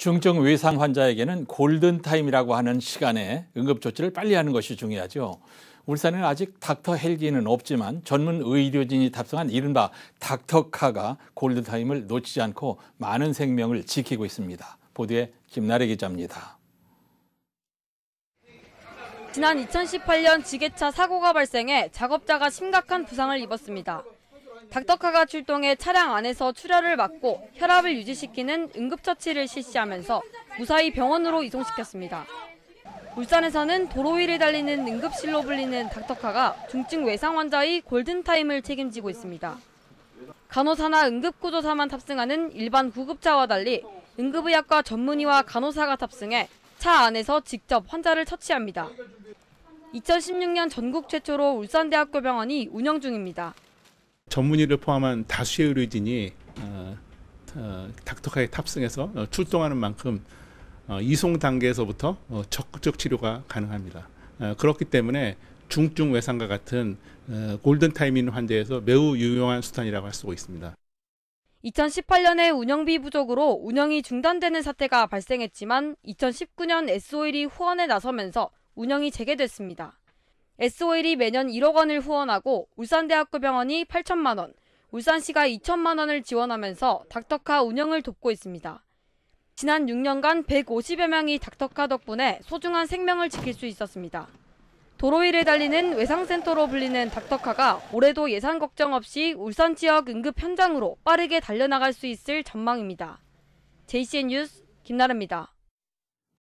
중증 외상 환자에게는 골든타임이라고 하는 시간에 응급조치를 빨리 하는 것이 중요하죠. 울산에는 아직 닥터 헬기는 없지만 전문 의료진이 탑승한 이른바 닥터카가 골든타임을 놓치지 않고 많은 생명을 지키고 있습니다. 보도에 김나래 기자입니다. 지난 2018년 지게차 사고가 발생해 작업자가 심각한 부상을 입었습니다. 닥터카가 출동해 차량 안에서 출혈을 막고 혈압을 유지시키는 응급처치를 실시하면서 무사히 병원으로 이송시켰습니다. 울산에서는 도로 위를 달리는 응급실로 불리는 닥터카가 중증 외상 환자의 골든타임을 책임지고 있습니다. 간호사나 응급구조사만 탑승하는 일반 구급차와 달리 응급의학과 전문의와 간호사가 탑승해 차 안에서 직접 환자를 처치합니다. 2016년 전국 최초로 울산대학교 병원이 운영 중입니다. 전문의를 포함한 다수의 의료진이 어, 어, 닥터카에 탑승해서 어, 출동하는 만큼 어, 이송 단계에서부터 어, 적극적 치료가 가능합니다. 어, 그렇기 때문에 중증 외상과 같은 어, 골든 타임인 환자에서 매우 유용한 수단이라고 할 수가 있습니다. 2018년에 운영비 부족으로 운영이 중단되는 사태가 발생했지만 2019년 SO일이 후원에 나서면서 운영이 재개됐습니다. SOL이 매년 1억 원을 후원하고 울산대학교병원이 8천만 원, 울산시가 2천만 원을 지원하면서 닥터카 운영을 돕고 있습니다. 지난 6년간 150여 명이 닥터카 덕분에 소중한 생명을 지킬 수 있었습니다. 도로 위를 달리는 외상센터로 불리는 닥터카가 올해도 예산 걱정 없이 울산 지역 응급 현장으로 빠르게 달려나갈 수 있을 전망입니다. JCN 뉴스 김나름입니다